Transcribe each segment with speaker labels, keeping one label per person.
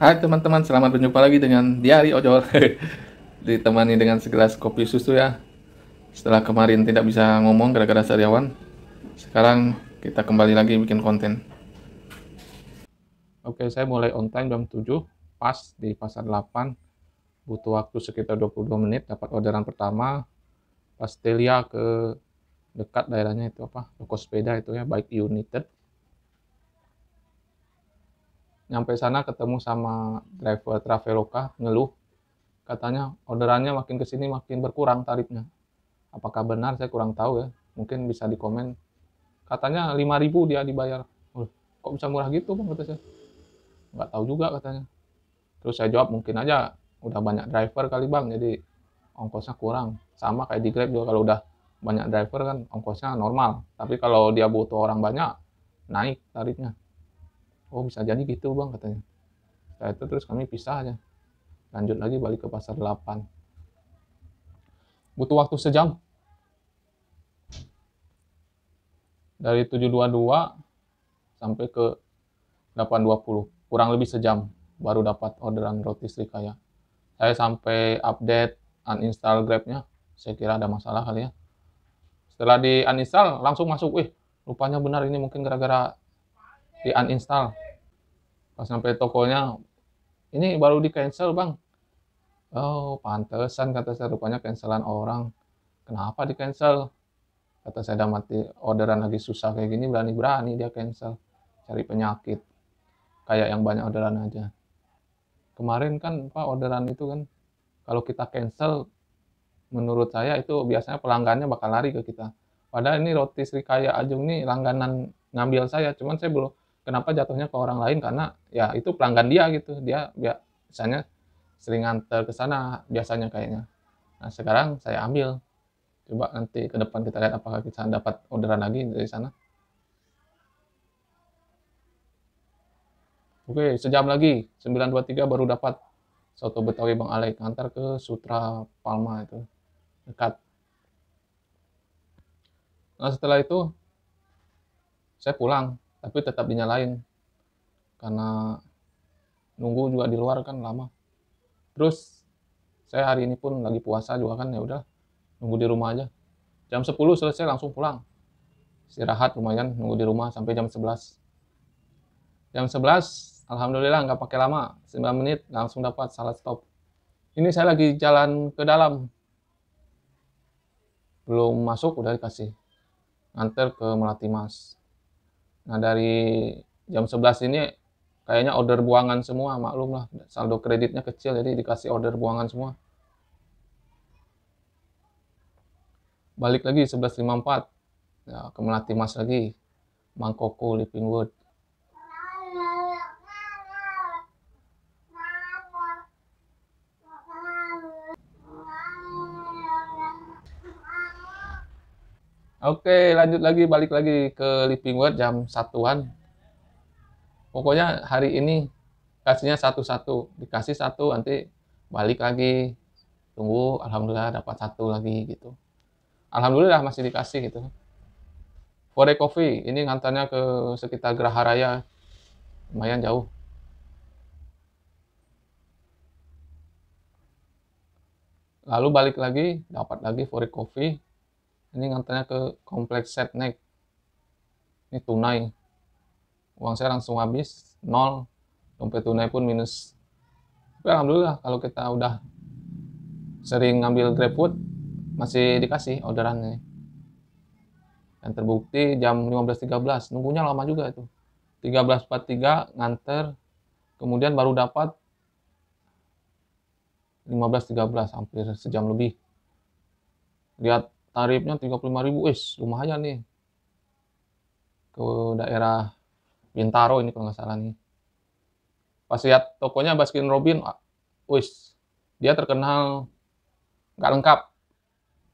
Speaker 1: Hai teman-teman, selamat berjumpa lagi dengan Diari Ojol Ditemani dengan segelas kopi susu ya Setelah kemarin tidak bisa ngomong gara-gara sariawan Sekarang kita kembali lagi bikin konten Oke, saya mulai on time jam 7 Pas di pasar 8 Butuh waktu sekitar 22 menit Dapat orderan pertama Pastelia ke dekat daerahnya itu apa toko sepeda itu ya Bike United nyampe sana ketemu sama driver Traveloka ngeluh katanya orderannya makin kesini makin berkurang tarifnya apakah benar saya kurang tahu ya mungkin bisa dikomen katanya 5000 dia dibayar uh kok bisa murah gitu bang kata saya nggak tahu juga katanya terus saya jawab mungkin aja udah banyak driver kali bang jadi ongkosnya kurang sama kayak di Grab juga kalau udah banyak driver kan ongkosnya normal tapi kalau dia butuh orang banyak naik tarifnya oh bisa jadi gitu bang katanya setelah itu terus kami pisah aja lanjut lagi balik ke pasar 8 butuh waktu sejam dari 722 sampai ke 820 kurang lebih sejam baru dapat orderan roti serikaya saya sampai update uninstall grabnya saya kira ada masalah kali ya setelah di uninstall langsung masuk wih rupanya benar ini mungkin gara-gara di uninstall pas sampai tokonya ini baru di cancel bang oh pantesan kata saya rupanya cancelan orang kenapa di cancel kata saya mati orderan lagi susah kayak gini berani-berani dia cancel cari penyakit kayak yang banyak orderan aja kemarin kan pak orderan itu kan kalau kita cancel menurut saya itu biasanya pelanggannya bakal lari ke kita padahal ini roti sri kaya Ajung ini langganan ngambil saya cuman saya belum kenapa jatuhnya ke orang lain karena ya itu pelanggan dia gitu dia biasanya sering nganter ke sana biasanya kayaknya nah sekarang saya ambil coba nanti ke depan kita lihat apakah kita dapat orderan lagi dari sana oke sejam lagi 923 baru dapat soto betawi bang Alek ngantar ke Sutra Palma itu dekat nah setelah itu saya pulang tapi tetap dinyalain karena nunggu juga di luar kan lama terus saya hari ini pun lagi puasa juga kan ya udah nunggu di rumah aja jam 10 selesai langsung pulang istirahat lumayan nunggu di rumah sampai jam 11 jam 11 alhamdulillah nggak pakai lama 9 menit langsung dapat salat stop ini saya lagi jalan ke dalam belum masuk udah dikasih nganter ke Melati Mas Nah dari jam 11 ini kayaknya order buangan semua, maklum lah saldo kreditnya kecil jadi dikasih order buangan semua. Balik lagi 11.54, ya, ke Melati Mas lagi, Mangkoko Living Wood. Oke, lanjut lagi balik lagi ke Living World jam satuan. Pokoknya hari ini kasihnya satu-satu, dikasih satu nanti balik lagi tunggu alhamdulillah dapat satu lagi gitu. Alhamdulillah masih dikasih gitu. Fore Coffee ini ngantarnya ke sekitar Geraha Raya lumayan jauh. Lalu balik lagi dapat lagi Fore Coffee ini ngantarnya ke kompleks set neck ini tunai uang saya langsung habis nol dompet tunai pun minus tapi alhamdulillah kalau kita udah sering ngambil GrabFood masih dikasih orderannya dan terbukti jam 15.13 nunggunya lama juga itu 13.43 nganter kemudian baru dapat 15.13 hampir sejam lebih lihat tarifnya 35.000 wis lumayan nih ke daerah Bintaro ini kalau nggak salah nih pas lihat tokonya Baskin Robin wis ah, dia terkenal nggak lengkap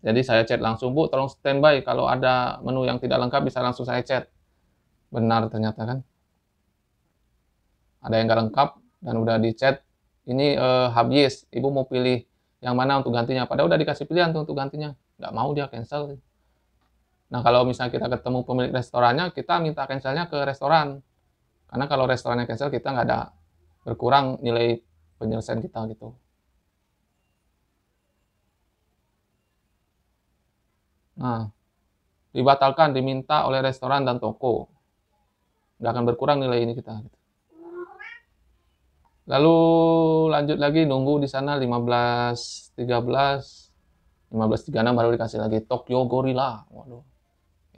Speaker 1: jadi saya chat langsung bu tolong standby kalau ada menu yang tidak lengkap bisa langsung saya chat benar ternyata kan ada yang nggak lengkap dan udah di chat ini eh, habis ibu mau pilih yang mana untuk gantinya padahal udah dikasih pilihan tuh untuk gantinya nggak mau dia cancel nah kalau misalnya kita ketemu pemilik restorannya kita minta cancelnya ke restoran karena kalau restorannya cancel kita nggak ada berkurang nilai penyelesaian kita gitu nah dibatalkan diminta oleh restoran dan toko nggak akan berkurang nilai ini kita gitu. Lalu lanjut lagi nunggu di sana 15 13 1536 baru dikasih lagi Tokyo Gorilla. Waduh.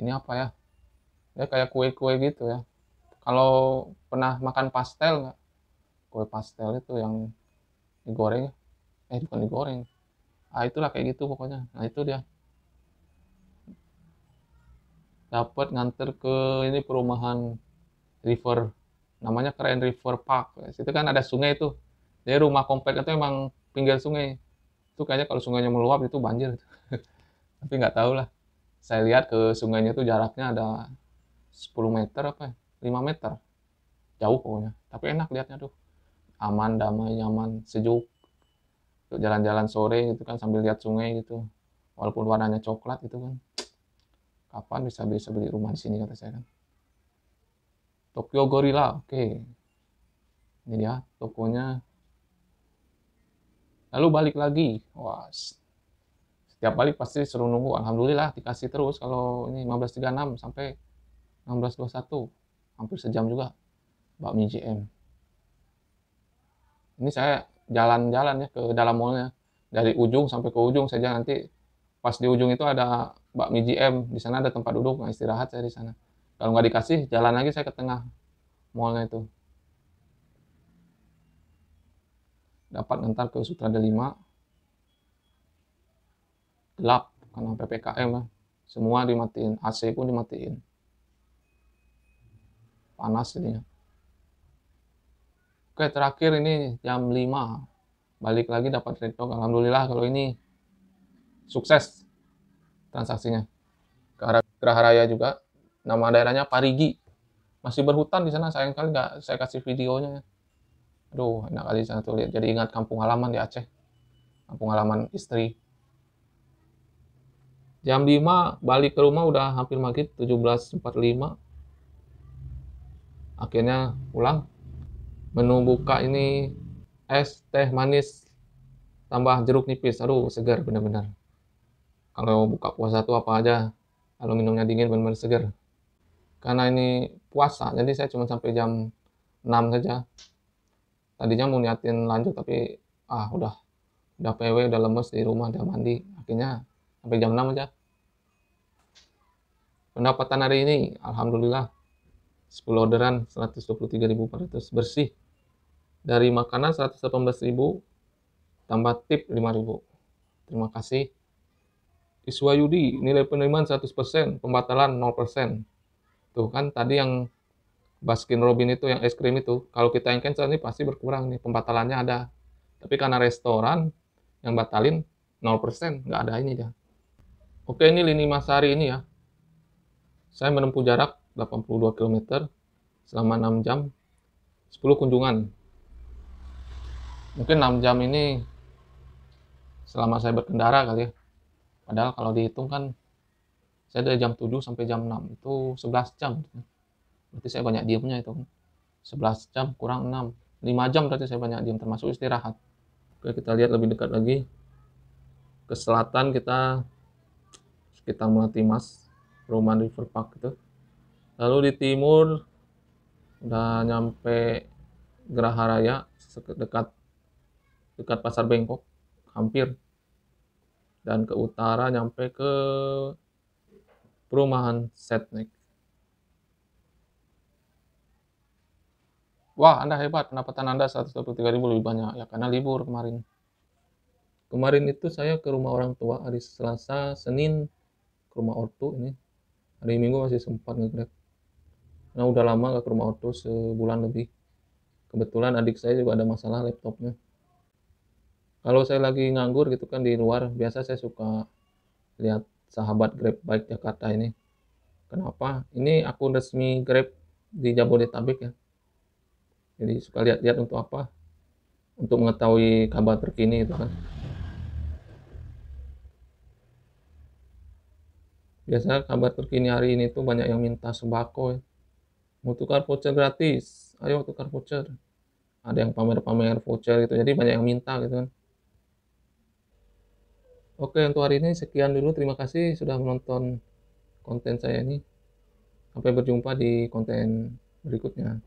Speaker 1: Ini apa ya? Ya kayak kue-kue gitu ya. Kalau pernah makan pastel nggak? Kue pastel itu yang digoreng. Ya? Eh bukan digoreng. Ah itulah kayak gitu pokoknya. Nah itu dia. Dapat nganter ke ini perumahan River namanya keren River Park. Situ kan ada sungai itu. Jadi rumah komplek itu emang pinggir sungai itu kayaknya kalau sungainya meluap itu banjir tapi nggak tahu lah saya lihat ke sungainya itu jaraknya ada 10 meter apa ya 5 meter jauh pokoknya tapi enak lihatnya tuh aman damai nyaman sejuk untuk jalan-jalan sore gitu kan sambil lihat sungai gitu walaupun warnanya coklat gitu kan kapan bisa bisa beli rumah di sini kata saya kan Tokyo Gorilla oke okay. ini dia tokonya lalu balik lagi wah setiap balik pasti seru nunggu alhamdulillah dikasih terus kalau ini 1536 sampai 1621 hampir sejam juga Mbak M. ini saya jalan-jalan ya ke dalam mallnya dari ujung sampai ke ujung saja nanti pas di ujung itu ada Mbak M. di sana ada tempat duduk nah istirahat saya di sana kalau nggak dikasih jalan lagi saya ke tengah mallnya itu dapat ngantar ke sutradara 5 gelap karena PPKM lah. semua dimatiin AC pun dimatiin panas ini oke terakhir ini jam 5 balik lagi dapat red Alhamdulillah kalau ini sukses transaksinya ke arah Geraha Raya juga nama daerahnya Parigi masih berhutan di sana sayang kali nggak saya kasih videonya ya. Aduh, enak kali sana tuh lihat. Jadi ingat kampung halaman di Aceh. Kampung halaman istri. Jam 5 balik ke rumah udah hampir maghrib 17.45. Akhirnya pulang. Menu buka ini es teh manis tambah jeruk nipis. Aduh, segar benar-benar Kalau buka puasa tuh apa aja. Kalau minumnya dingin benar-benar segar. Karena ini puasa, jadi saya cuma sampai jam 6 saja tadinya mau niatin lanjut tapi ah udah udah PW udah lemes di rumah udah mandi akhirnya sampai jam 6 aja pendapatan hari ini alhamdulillah 10 orderan 123.400 bersih dari makanan 118.000 tambah tip 5.000 terima kasih Iswayudi nilai penerimaan 100% pembatalan 0% tuh kan tadi yang Baskin Robin itu yang es krim itu, kalau kita yang cancel ini pasti berkurang nih, pembatalannya ada. Tapi karena restoran yang batalin 0%, nggak ada ini ya. Oke, ini lini masa hari ini ya. Saya menempuh jarak 82 km selama 6 jam, 10 kunjungan. Mungkin 6 jam ini selama saya berkendara kali ya. Padahal kalau dihitung kan saya dari jam 7 sampai jam 6 itu 11 jam berarti saya banyak diamnya itu 11 jam kurang 6 5 jam berarti saya banyak diam termasuk istirahat oke kita lihat lebih dekat lagi ke selatan kita sekitar Melati Mas Roman River Park itu lalu di timur udah nyampe Geraha Raya dekat dekat pasar Bengkok hampir dan ke utara nyampe ke perumahan Setnek Wah, Anda hebat, pendapatan Anda 123 ribu lebih banyak. Ya, karena libur kemarin. Kemarin itu saya ke rumah orang tua hari Selasa, Senin, ke rumah ortu ini. Hari Minggu masih sempat ngegrab. Nah, udah lama gak ke rumah ortu, sebulan lebih. Kebetulan adik saya juga ada masalah laptopnya. Kalau saya lagi nganggur gitu kan di luar, biasa saya suka lihat sahabat Grab Bike Jakarta ini. Kenapa? Ini akun resmi Grab di Jabodetabek ya jadi suka lihat-lihat untuk apa? Untuk mengetahui kabar terkini itu kan. Biasanya kabar terkini hari ini tuh banyak yang minta sembako ya. Mau tukar voucher gratis, ayo tukar voucher. Ada yang pamer-pamer voucher gitu, jadi banyak yang minta gitu kan. Oke, untuk hari ini sekian dulu. Terima kasih sudah menonton konten saya ini. Sampai berjumpa di konten berikutnya.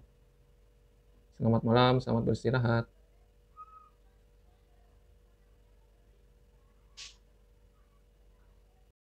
Speaker 1: Selamat malam, selamat beristirahat.